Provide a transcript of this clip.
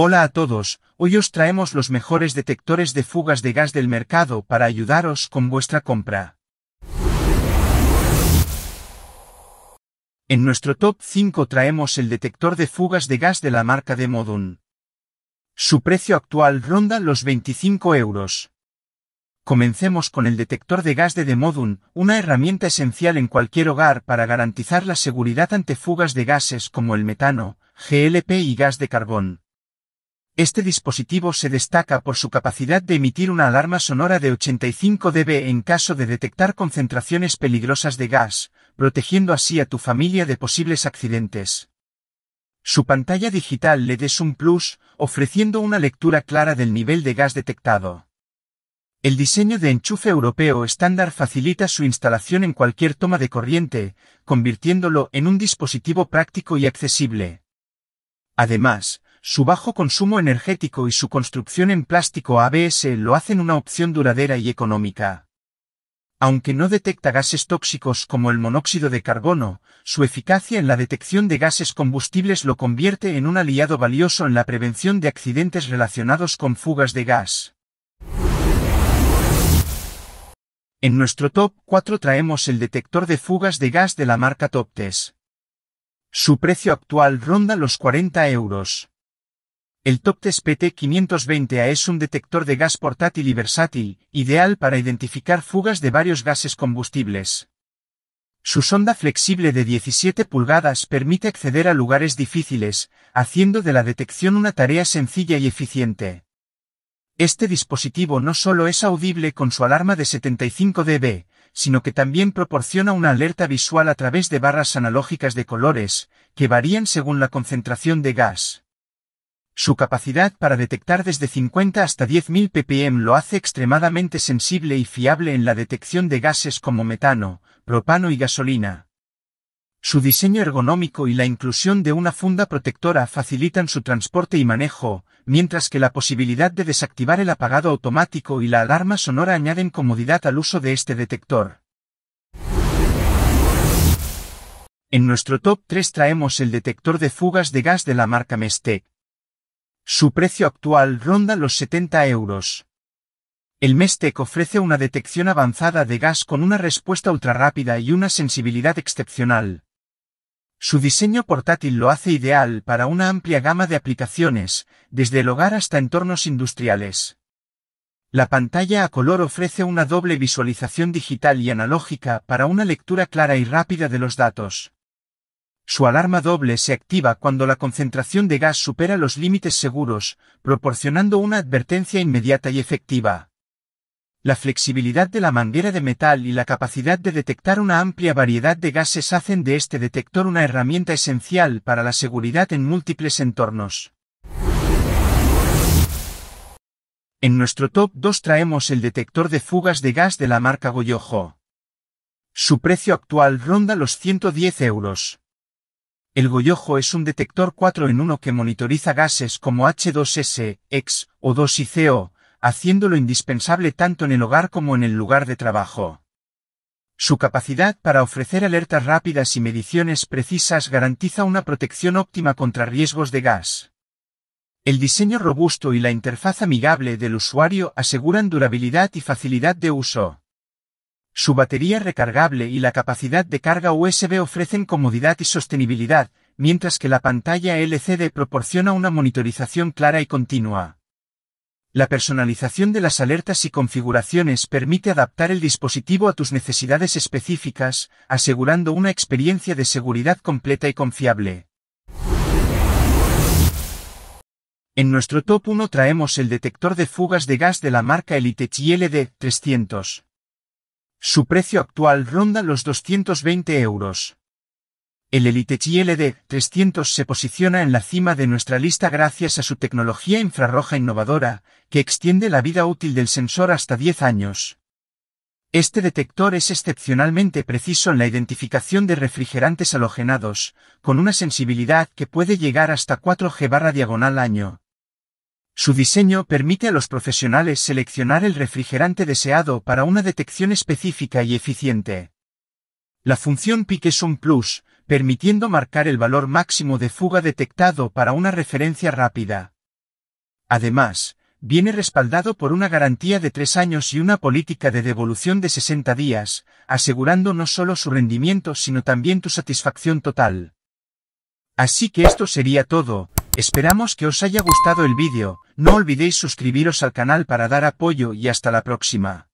Hola a todos, hoy os traemos los mejores detectores de fugas de gas del mercado para ayudaros con vuestra compra. En nuestro top 5 traemos el detector de fugas de gas de la marca de Su precio actual ronda los 25 euros. Comencemos con el detector de gas de Demodun, una herramienta esencial en cualquier hogar para garantizar la seguridad ante fugas de gases como el metano, GLP y gas de carbón. Este dispositivo se destaca por su capacidad de emitir una alarma sonora de 85 dB en caso de detectar concentraciones peligrosas de gas, protegiendo así a tu familia de posibles accidentes. Su pantalla digital le des un plus, ofreciendo una lectura clara del nivel de gas detectado. El diseño de enchufe europeo estándar facilita su instalación en cualquier toma de corriente, convirtiéndolo en un dispositivo práctico y accesible. Además, su bajo consumo energético y su construcción en plástico ABS lo hacen una opción duradera y económica. Aunque no detecta gases tóxicos como el monóxido de carbono, su eficacia en la detección de gases combustibles lo convierte en un aliado valioso en la prevención de accidentes relacionados con fugas de gas. En nuestro top 4 traemos el detector de fugas de gas de la marca Toptes. Su precio actual ronda los 40 euros. El TopTest PT520A es un detector de gas portátil y versátil, ideal para identificar fugas de varios gases combustibles. Su sonda flexible de 17 pulgadas permite acceder a lugares difíciles, haciendo de la detección una tarea sencilla y eficiente. Este dispositivo no solo es audible con su alarma de 75 dB, sino que también proporciona una alerta visual a través de barras analógicas de colores, que varían según la concentración de gas. Su capacidad para detectar desde 50 hasta 10.000 ppm lo hace extremadamente sensible y fiable en la detección de gases como metano, propano y gasolina. Su diseño ergonómico y la inclusión de una funda protectora facilitan su transporte y manejo, mientras que la posibilidad de desactivar el apagado automático y la alarma sonora añaden comodidad al uso de este detector. En nuestro top 3 traemos el detector de fugas de gas de la marca Mestec. Su precio actual ronda los 70 euros. El Mestec ofrece una detección avanzada de gas con una respuesta ultrarrápida y una sensibilidad excepcional. Su diseño portátil lo hace ideal para una amplia gama de aplicaciones, desde el hogar hasta entornos industriales. La pantalla a color ofrece una doble visualización digital y analógica para una lectura clara y rápida de los datos. Su alarma doble se activa cuando la concentración de gas supera los límites seguros, proporcionando una advertencia inmediata y efectiva. La flexibilidad de la manguera de metal y la capacidad de detectar una amplia variedad de gases hacen de este detector una herramienta esencial para la seguridad en múltiples entornos. En nuestro top 2 traemos el detector de fugas de gas de la marca Goyojo. Su precio actual ronda los 110 euros. El Goyojo es un detector 4 en 1 que monitoriza gases como H2S, X o 2 y CO, haciéndolo indispensable tanto en el hogar como en el lugar de trabajo. Su capacidad para ofrecer alertas rápidas y mediciones precisas garantiza una protección óptima contra riesgos de gas. El diseño robusto y la interfaz amigable del usuario aseguran durabilidad y facilidad de uso. Su batería recargable y la capacidad de carga USB ofrecen comodidad y sostenibilidad, mientras que la pantalla LCD proporciona una monitorización clara y continua. La personalización de las alertas y configuraciones permite adaptar el dispositivo a tus necesidades específicas, asegurando una experiencia de seguridad completa y confiable. En nuestro top 1 traemos el detector de fugas de gas de la marca Elite de 300. Su precio actual ronda los 220 euros. El Elite GLD 300 se posiciona en la cima de nuestra lista gracias a su tecnología infrarroja innovadora, que extiende la vida útil del sensor hasta 10 años. Este detector es excepcionalmente preciso en la identificación de refrigerantes halogenados, con una sensibilidad que puede llegar hasta 4G barra diagonal año. Su diseño permite a los profesionales seleccionar el refrigerante deseado para una detección específica y eficiente. La función un Plus, permitiendo marcar el valor máximo de fuga detectado para una referencia rápida. Además, viene respaldado por una garantía de tres años y una política de devolución de 60 días, asegurando no solo su rendimiento sino también tu satisfacción total. Así que esto sería todo, Esperamos que os haya gustado el vídeo, no olvidéis suscribiros al canal para dar apoyo y hasta la próxima.